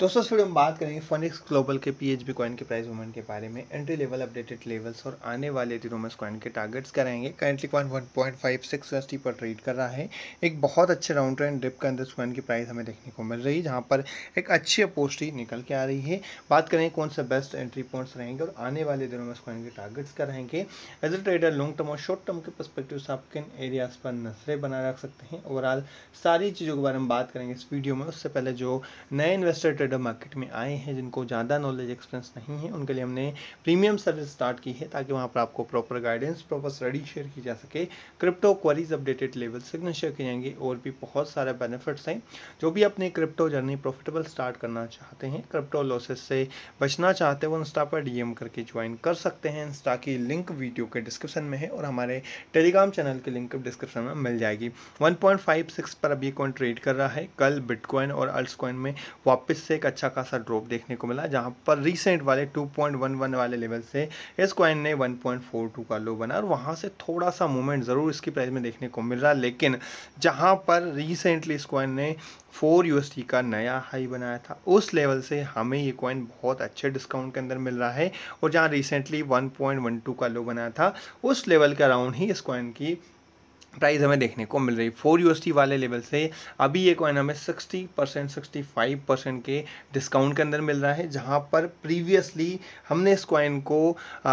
दोस्तों फिर वीडियो बात करेंगे फोनिक्स ग्लोबल के पी एच बी कॉइन के प्राइस मूवमेंट के बारे में एंट्री लेवल अपडेटेड लेवल्स और आने वाले दिनों में इस कॉइन के टारगेट्स रहेंगे currently coin one point five six S पर ट्रेड कर रहा है एक बहुत अच्छे राउंड ट्रेंड डिप के अंदर इस कॉइन की प्राइस हमें देखने को मिल रही है जहाँ पर एक अच्छी अपोस्टी निकल के आ रही है बात करेंगे कौन से बेस्ट एंट्री पॉइंट्स रहेंगे और आने वाले दिनों में इस कॉइन के टारगेट्स रहेंगे as a trader long term और शॉर्ट टर्म के परस्पेक्टिव से आप किन एरियाज पर नजरें बनाए रख सकते हैं ओवरऑल सारी चीज़ों के बारे में बात करेंगे इस वीडियो में उससे पहले जो नए इन्वेस्टर ट्रेडर मार्केट में आए हैं जिनको ज़्यादा नॉलेज एक्सपीरियंस नहीं है उनके लिए हमने प्रीमियम सर्विस स्टार्ट की है ताकि वहाँ पर आपको proper guidance proper study share की जा सके crypto queries updated level signal share किए जाएंगे और भी बहुत सारे बेनिफिट्स हैं जो भी अपने क्रिप्टो जर्नी प्रॉफिटेबल स्टार्ट करना चाहते हैं क्रिप्टो लॉसेस से बचना चाहते हैं वो इंस्टा पर डी करके ज्वाइन कर सकते हैं इंस्टा की लिंक वीडियो के डिस्क्रिप्शन में है और हमारे टेलीग्राम चैनल की लिंक डिस्क्रिप्शन में मिल जाएगी वन पर अभी कौन ट्रेड कर रहा है कल बिटकॉइन और अल्ट में वापस से एक अच्छा खासा ड्रॉप देखने को मिला जहाँ पर रिसेंट वाले 2.11 वाले लेवल से इस कॉइन ने 1.42 का लो बना और वहाँ से थोड़ा सा मूवमेंट ज़रूर इसकी प्राइस में देखने को मिल रहा लेकिन जहाँ पर रिसेंटली इस कॉइन ने फोर यू का नया हाई बनाया था उस लेवल से हमें ये कॉइन बहुत अच्छे डिस्काउंट के अंदर मिल रहा है और जहाँ रिसेंटली 1.12 का लो बनाया था उस लेवल के अराउंड ही इस कॉइन की प्राइस हमें देखने को मिल रही फोर यू वाले लेवल से अभी ये कॉइन हमें 60 परसेंट सिक्सटी फाइव परसेंट के डिस्काउंट के अंदर मिल रहा है जहाँ पर प्रीवियसली हमने इस कॉइन को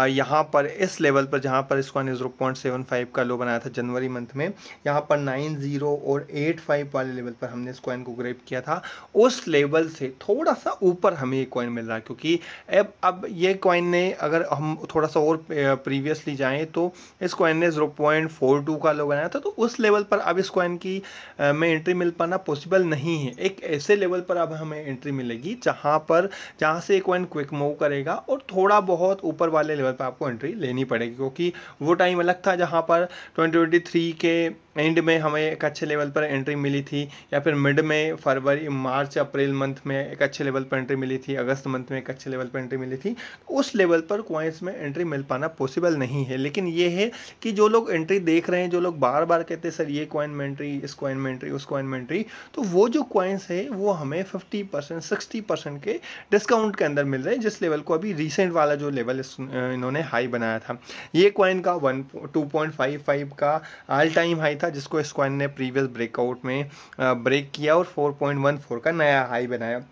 यहाँ पर इस लेवल पर जहाँ पर इस coin zero point seven five का लो बनाया था जनवरी मंथ में यहाँ पर नाइन ज़ीरो और एट फाइव वाले लेवल पर हमने इस कॉइन को ग्रेप किया था उस लेवल से थोड़ा सा ऊपर हमें ये कॉइन मिल रहा है क्योंकि अब अब ये कॉइन ने अगर हम थोड़ा सा और प्रीवियसली जाएँ तो इस कॉइन ने ज़ीरो पॉइंट फोर टू का लो बनाया बनाया था तो उस लेवल पर अब इस कॉइन की में एंट्री मिल पाना पॉसिबल नहीं है एक ऐसे लेवल पर अब हमें एंट्री मिलेगी जहाँ पर जहाँ से कॉइन क्विक मूव करेगा और थोड़ा बहुत ऊपर वाले लेवल पर आपको एंट्री लेनी पड़ेगी क्योंकि वो टाइम अलग था जहाँ पर ट्वेंटी के एंड में हमें एक अच्छे लेवल पर एंट्री मिली थी या फिर मिड में फरवरी मार्च अप्रैल मंथ में एक अच्छे लेवल पर एंट्री मिली थी अगस्त मंथ में एक अच्छे लेवल पर एंट्री मिली थी तो उस लेवल पर क्वाइंस में एंट्री मिल पाना पॉसिबल नहीं है लेकिन ये है कि जो लोग एंट्री देख रहे हैं जो लोग बार बार कहते हैं सर ये कॉइन में एंट्री इस क्वाइन में एंट्री उस कॉइन में एंट्री तो वो जो क्वाइंस है वो हमें फिफ्टी परसेंट सिक्सटी परसेंट के डिस्काउंट के अंदर मिल रहे हैं जिस लेवल को अभी रिसेंट वाला जो लेवल इन्होंने हाई बनाया था ये कॉइन का one two point five five का ऑल टाइम हाई था था जिसको स्क्वाइन ने प्रीवियस ब्रेकआउट में ब्रेक किया और 4.14 का नया हाई बनाया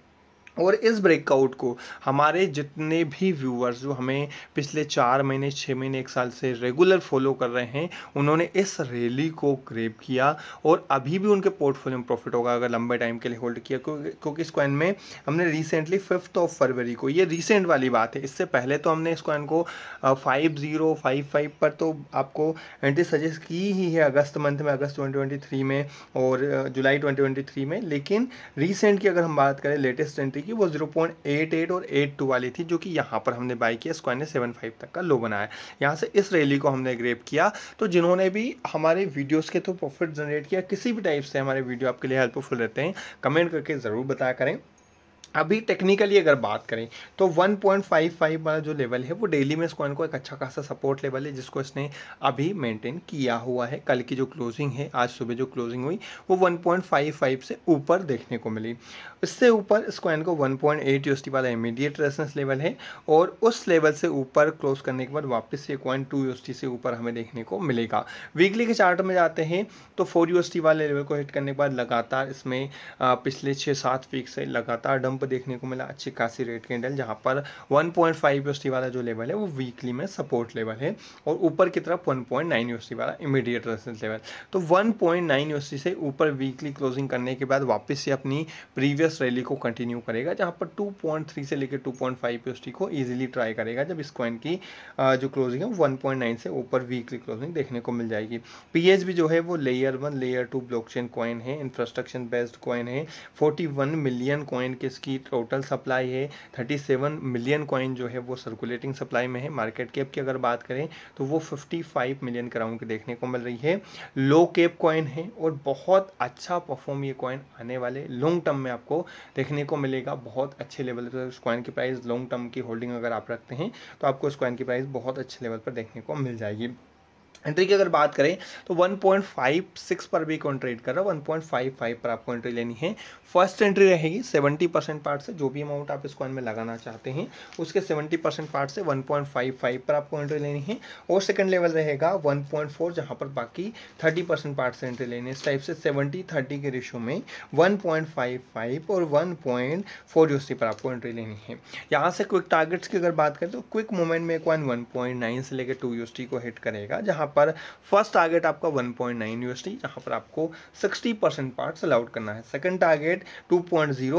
और इस ब्रेकआउट को हमारे जितने भी व्यूअर्स जो हमें पिछले चार महीने छः महीने एक साल से रेगुलर फॉलो कर रहे हैं उन्होंने इस रैली को क्रेप किया और अभी भी उनके पोर्टफोलियो में प्रॉफिट होगा अगर लंबे टाइम के लिए होल्ड किया क्योंकि इस कॉइन में हमने रिसेंटली फिफ्थ ऑफ फरवरी को ये रिसेंट वाली बात है इससे पहले तो हमने इस कॉइन को फाइव ज़ीरो फाइव फाइव पर तो आपको एंट्री सजेस्ट की ही है अगस्त मंथ में अगस्त ट्वेंटी में और जुलाई ट्वेंटी में लेकिन रिसेंट की अगर हम बात करें लेटेस्ट एंट्री की वो जीरो पॉइंट एट एट और एट टू वाली थी जो कि यहाँ पर हमने बाई किया स्क्वायर ने सेवन फाइव तक का लो बनाया यहाँ से इस रैली को हमने ग्रेप किया तो जिन्होंने भी हमारे वीडियोज़ के थ्रू प्रॉफिट जनरेट किया किसी भी टाइप से हमारे वीडियो आपके लिए हेल्पफुल रहते हैं कमेंट करके ज़रूर बताया करें अभी टेक्निकली अगर बात करें तो 1.55 वाला जो लेवल है वो डेली में इस कॉइन को एक अच्छा खासा सपोर्ट लेवल है जिसको इसने अभी मेंटेन किया हुआ है कल की जो क्लोजिंग है आज सुबह जो क्लोजिंग हुई वो 1.55 से ऊपर देखने को मिली इससे ऊपर इस कॉइन को 1.8 पॉइंट वाला इमीडिएट रेसेंस लेवल है और उस लेवल से ऊपर क्लोज करने के बाद वापस से कॉइन टू यू से ऊपर हमें देखने को मिलेगा वीकली के चार्ट में जाते हैं तो फोर यू वाले लेवल को हिट करने के बाद लगातार इसमें पिछले छः सात वीक से लगातार डंप पर देखने को मिला अच्छी खासी रेड कैंडल जहाँ पर 1.5 पॉइंट वाला जो लेवल है वो वीकली में सपोर्ट लेवल है और ऊपर की तरफ 1.9 पॉइंट वाला इमीडिएट रेसिडेंस लेवल तो 1.9 पॉइंट से ऊपर वीकली क्लोजिंग करने के बाद वापस से अपनी प्रीवियस रैली को कंटिन्यू करेगा जहाँ पर 2.3 से लेकर टू 2.5 को ईजिली ट्राई करेगा जब इस कॉइन की जो क्लोजिंग है 1.9 से ऊपर वीकली क्लोजिंग देखने को मिल जाएगी पीएचबी जो है वो layer one layer two blockchain coin है इंफ्रास्ट्रक्चर बेस्ड कॉइन है 41 मिलियन कॉइन की इसकी की टोटल सप्लाई है 37 मिलियन कॉइन जो है वो सर्कुलेटिंग सप्लाई में है मार्केट कैप की अगर बात करें तो वो 55 मिलियन कराउंड की देखने को मिल रही है लो कैप कॉइन है और बहुत अच्छा परफॉर्म ये कॉइन आने वाले लॉन्ग टर्म में आपको देखने को मिलेगा बहुत अच्छे लेवल पर उस कॉइन की प्राइस लॉन्ग टर्म की होल्डिंग अगर आप रखते हैं तो आपको उस कॉइन की प्राइस बहुत अच्छे लेवल पर देखने को मिल जाएगी एंट्री तो की अगर बात करें तो 1.56 पर भी कौन ट्रेड कर रहा है 1.55 पर आपको एंट्री लेनी है फर्स्ट एंट्री रहेगी 70 परसेंट पार्ट से जो भी अमाउंट आप इस कॉइन में लगाना चाहते हैं उसके 70 परसेंट पार्ट से 1.55 पर आपको एंट्री लेनी है और सेकंड लेवल रहेगा 1.4 जहाँ पर बाकी 30 परसेंट पार्ट से एंट्री लेनी है इस टाइप से सेवेंटी थर्टी के रेशो में वन और वन पॉइंट पर आपको एंट्री लेनी है यहाँ से क्विक टारगेट्स की अगर बात करें तो क्विक मूवमेंट में कॉइन वन से लेकर टू को हिट करेगा जहाँ यहाँ पर फर्स्ट टारगेट आपका 1.9 पॉइंट नाइन यूएसडी जहाँ पर आपको 60 परसेंट पार्ट्स अलाउड करना है सेकंड टारगेट 2.05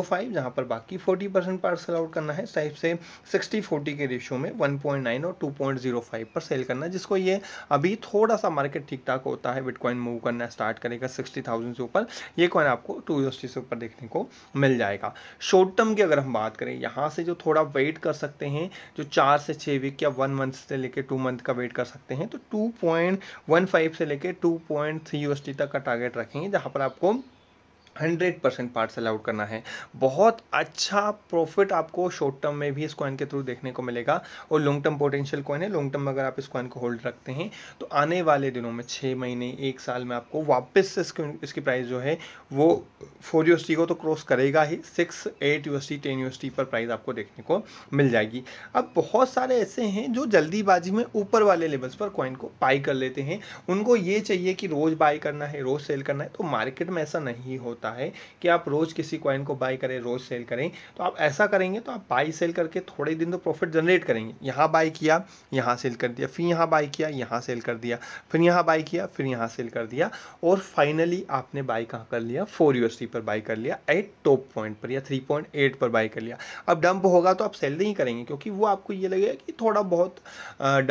पॉइंट जहाँ पर बाकी 40 परसेंट पार्ट्स अलाउड करना है इस टाइप से 60-40 के रेशियो में 1.9 और 2.05 पर सेल करना है जिसको ये अभी थोड़ा सा मार्केट ठीक ठाक होता है बिटकॉइन मूव करना स्टार्ट करेगा सिक्सटी थाउजेंड से ऊपर ये कॉइन आपको टू यूएसडी से ऊपर देखने को मिल जाएगा शॉर्ट टर्म की अगर हम बात करें यहाँ से जो थोड़ा वेट कर सकते हैं जो चार से छः वीक या वन मंथ से लेकर टू मंथ का वेट कर सकते हैं तो टू पॉइंट वन फाइव से लेके टू पॉइंट थ्री यू तक का टारगेट रखेंगे जहाँ पर आपको हंड्रेड परसेंट पार्सल आउट करना है बहुत अच्छा प्रॉफिट आपको शॉर्ट टर्म में भी इस कॉइन के थ्रू देखने को मिलेगा और लॉन्ग टर्म पोटेंशियल कॉइन है लॉन्ग टर्म अगर आप इस कॉइन को होल्ड रखते हैं तो आने वाले दिनों में छः महीने एक साल में आपको वापस से इसकी इसकी प्राइस जो है वो फोर यू को तो क्रॉस करेगा ही six eight U S T ten U पर प्राइस आपको देखने को मिल जाएगी अब बहुत सारे ऐसे हैं जो जल्दीबाजी में ऊपर वाले लेवल्स पर कॉइन को बाई कर लेते हैं उनको ये चाहिए कि रोज़ बाई करना है रोज़ सेल करना है तो मार्केट में ऐसा नहीं होता होता है कि आप रोज़ किसी कॉइन को बाई करें रोज़ सेल करें तो आप ऐसा करेंगे तो आप बाई सेल करके थोड़े दिन तो प्रॉफिट जनरेट करेंगे यहाँ बाई किया यहाँ सेल कर दिया फिर यहाँ बाई किया यहाँ सेल कर दिया फिर यहाँ बाई किया फिर यहाँ सेल कर दिया और फाइनली आपने बाई कहाँ कर लिया फोर यूएसडी पर बाई कर लिया एट टॉप पॉइंट पर या थ्री पॉइंट एट पर बाई कर लिया अब डंप होगा तो आप सेल नहीं करेंगे क्योंकि वो आपको ये लगेगा कि थोड़ा बहुत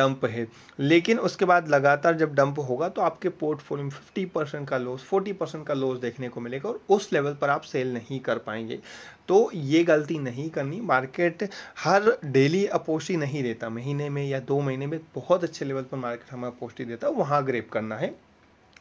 डंप है लेकिन उसके बाद लगातार जब डंप होगा तो आपके पोर्टफोलियो में फिफ्टी परसेंट का लॉस फोर्टी परसेंट का लॉस देखने को मिलेगा और उस लेवल पर आप सेल नहीं कर पाएंगे तो ये गलती नहीं करनी मार्केट हर डेली अपोस्टी नहीं देता महीने में या दो महीने में बहुत अच्छे लेवल पर मार्केट हमें अपोस्टी देता है वहाँ ग्रेप करना है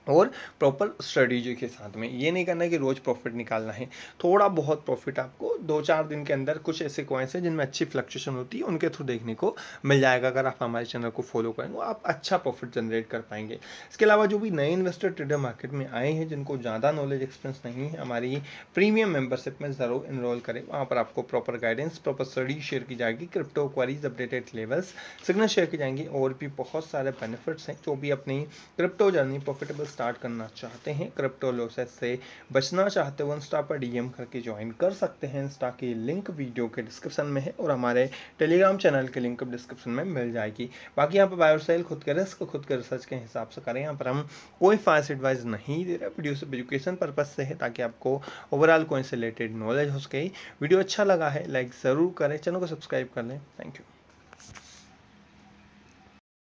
और प्रॉपर स्ट्रेटजी के साथ में ये नहीं करना कि रोज़ प्रॉफिट निकालना है थोड़ा बहुत प्रॉफिट आपको दो चार दिन के अंदर कुछ ऐसे कॉइन्स हैं जिनमें अच्छी फ्लक्चुएशन होती है उनके थ्रू देखने को मिल जाएगा अगर आप हमारे चैनल को फॉलो करेंगे आप अच्छा प्रॉफिट जनरेट कर पाएंगे इसके अलावा जो भी नए इन्वेस्टर ट्रेडर मार्केट में आए हैं जिनको ज़्यादा नॉलेज एक्सपीरियंस नहीं है हमारी प्रीमियम मेम्बरशिप में ज़रूर इनरोल करें वहाँ पर आपको proper guidance proper study share की जाएगी crypto queries updated levels signal share की जाएंगी और भी बहुत सारे बेनिफिट्स हैं जो भी अपनी क्रिप्टो जर्नी प्रॉफिटेबल स्टार्ट करना चाहते हैं क्रिप्टो लोसेस से बचना चाहते हो इंस्टा पर डीएम करके ज्वाइन कर सकते हैं इंस्टा की लिंक वीडियो के डिस्क्रिप्शन में है और हमारे टेलीग्राम चैनल की लिंक डिस्क्रिप्शन में मिल जाएगी बाकी यहाँ पर बायोसाइल खुद के रिस्क खुद के रिसर्च के हिसाब से करें यहाँ पर हम कोई फास्ट एडवाइस नहीं दे रहे वीडियो सिर्फ एजुकेशन पर्पज से है ताकि आपको ओवरऑल कोई से रिलेटेड नॉलेज हो सके वीडियो अच्छा लगा है लाइक ज़रूर करें चैनल को सब्सक्राइब कर लें थैंक यू